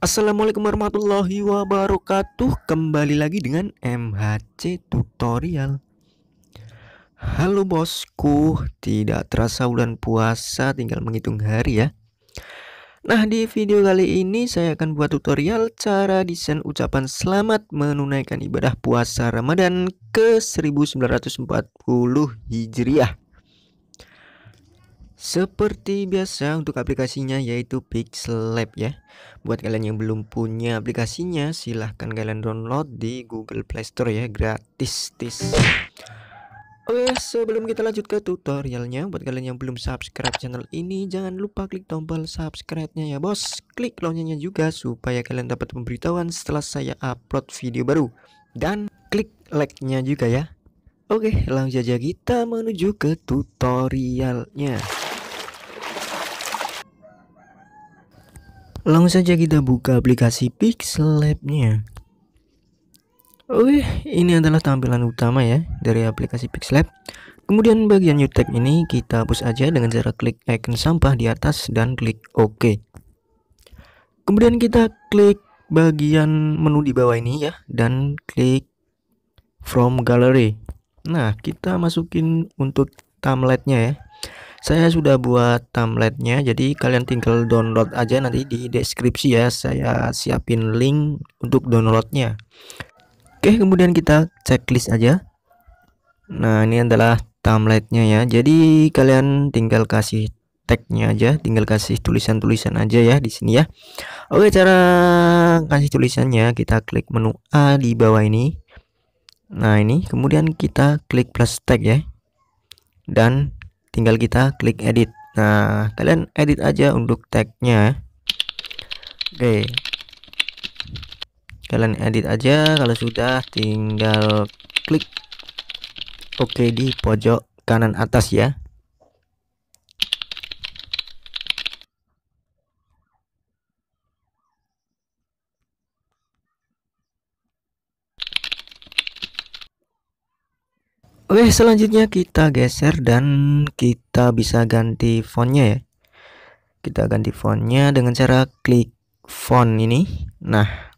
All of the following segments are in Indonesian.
Assalamualaikum warahmatullahi wabarakatuh Kembali lagi dengan MHC Tutorial Halo bosku Tidak terasa bulan puasa tinggal menghitung hari ya Nah di video kali ini saya akan buat tutorial Cara desain ucapan selamat menunaikan ibadah puasa Ramadan ke 1940 Hijriah seperti biasa untuk aplikasinya yaitu Pixel Lab ya Buat kalian yang belum punya aplikasinya silahkan kalian download di Google Play Store ya gratis tis. Oke sebelum kita lanjut ke tutorialnya Buat kalian yang belum subscribe channel ini jangan lupa klik tombol subscribe-nya ya bos Klik loncengnya juga supaya kalian dapat pemberitahuan setelah saya upload video baru Dan klik like-nya juga ya Oke langsung saja kita menuju ke tutorialnya Langsung saja kita buka aplikasi Pixel nya Oke, ini adalah tampilan utama ya dari aplikasi Pixel Kemudian bagian new tab ini kita hapus aja dengan cara klik icon sampah di atas dan klik OK. Kemudian kita klik bagian menu di bawah ini ya dan klik from gallery. Nah, kita masukin untuk timeline-nya ya saya sudah buat templatenya jadi kalian tinggal download aja nanti di deskripsi ya saya siapin link untuk downloadnya oke kemudian kita checklist aja nah ini adalah templatenya ya jadi kalian tinggal kasih tagnya aja tinggal kasih tulisan-tulisan aja ya di sini ya Oke cara kasih tulisannya kita klik menu A di bawah ini nah ini kemudian kita klik plus tag ya dan tinggal kita klik edit nah kalian edit aja untuk tagnya oke okay. kalian edit aja kalau sudah tinggal klik oke okay, di pojok kanan atas ya Oke selanjutnya kita geser dan kita bisa ganti fontnya ya kita ganti fontnya dengan cara klik font ini nah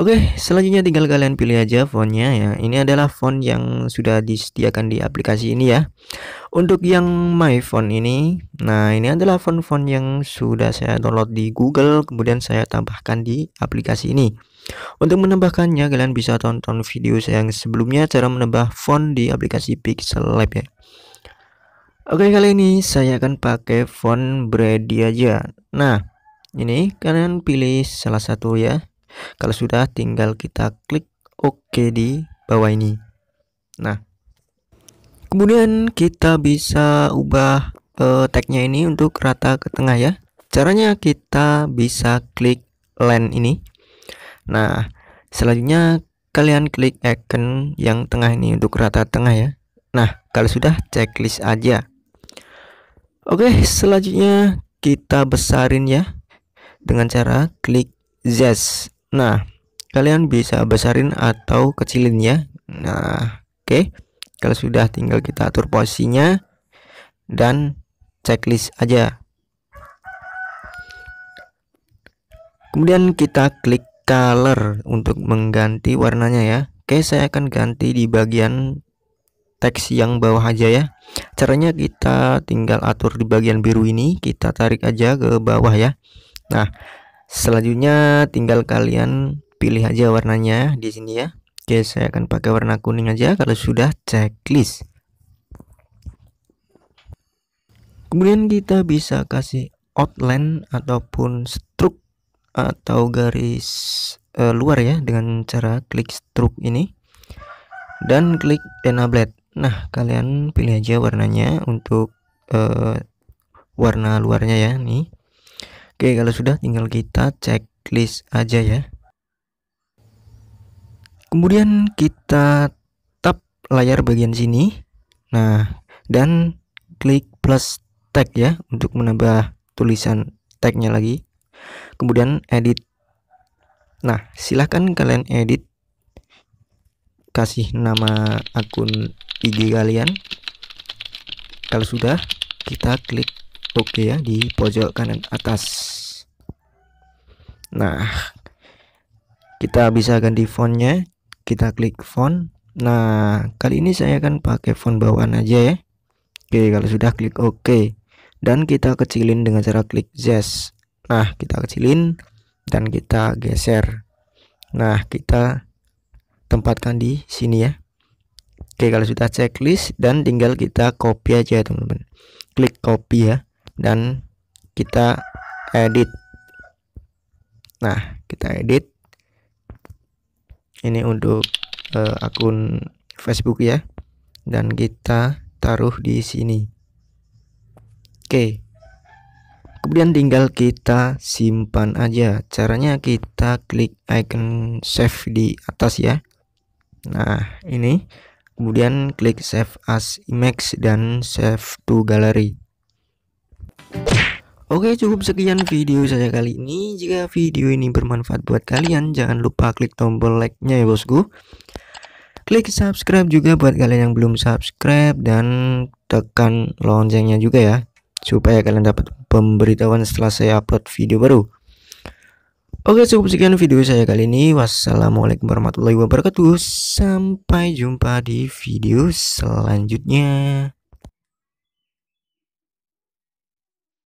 Oke, selanjutnya tinggal kalian pilih aja fontnya ya. Ini adalah font yang sudah disediakan di aplikasi ini ya. Untuk yang My Font ini, nah ini adalah font-font yang sudah saya download di Google, kemudian saya tambahkan di aplikasi ini. Untuk menambahkannya, kalian bisa tonton video saya yang sebelumnya cara menambah font di aplikasi Pixel Lab ya. Oke, kali ini saya akan pakai font Brady aja. Nah, ini kalian pilih salah satu ya kalau sudah tinggal kita klik OK di bawah ini. Nah, kemudian kita bisa ubah eh, tagnya ini untuk rata ke tengah ya. Caranya kita bisa klik line ini. Nah, selanjutnya kalian klik icon yang tengah ini untuk rata tengah ya. Nah, kalau sudah checklist aja. Oke, selanjutnya kita besarin ya dengan cara klik Z. Nah, kalian bisa besarin atau kecilin ya. Nah, oke. Okay. Kalau sudah tinggal kita atur posisinya dan checklist aja. Kemudian kita klik color untuk mengganti warnanya ya. Oke, saya akan ganti di bagian teks yang bawah aja ya. Caranya kita tinggal atur di bagian biru ini, kita tarik aja ke bawah ya. Nah, selanjutnya tinggal kalian pilih aja warnanya di sini ya Oke saya akan pakai warna kuning aja kalau sudah checklist kemudian kita bisa kasih outline ataupun stroke atau garis uh, luar ya dengan cara klik stroke ini dan klik enable nah kalian pilih aja warnanya untuk uh, warna luarnya ya nih Oke, kalau sudah tinggal kita checklist aja ya. Kemudian kita tap layar bagian sini. Nah, dan klik plus tag ya untuk menambah tulisan tagnya lagi. Kemudian edit. Nah, silahkan kalian edit. Kasih nama akun IG kalian. Kalau sudah, kita klik Oke ya di pojok kanan atas Nah kita bisa ganti fontnya kita klik font Nah kali ini saya akan pakai font bawaan aja ya Oke kalau sudah klik OK dan kita kecilin dengan cara klik Z Nah kita kecilin dan kita geser Nah kita tempatkan di sini ya Oke kalau sudah checklist dan tinggal kita copy aja teman-teman klik copy ya dan kita edit nah kita edit ini untuk uh, akun Facebook ya dan kita taruh di sini oke kemudian tinggal kita simpan aja caranya kita klik icon save di atas ya nah ini kemudian klik save as image dan save to gallery Oke cukup sekian video saya kali ini Jika video ini bermanfaat buat kalian Jangan lupa klik tombol like nya ya bosku Klik subscribe juga buat kalian yang belum subscribe Dan tekan loncengnya juga ya Supaya kalian dapat pemberitahuan setelah saya upload video baru Oke cukup sekian video saya kali ini Wassalamualaikum warahmatullahi wabarakatuh Sampai jumpa di video selanjutnya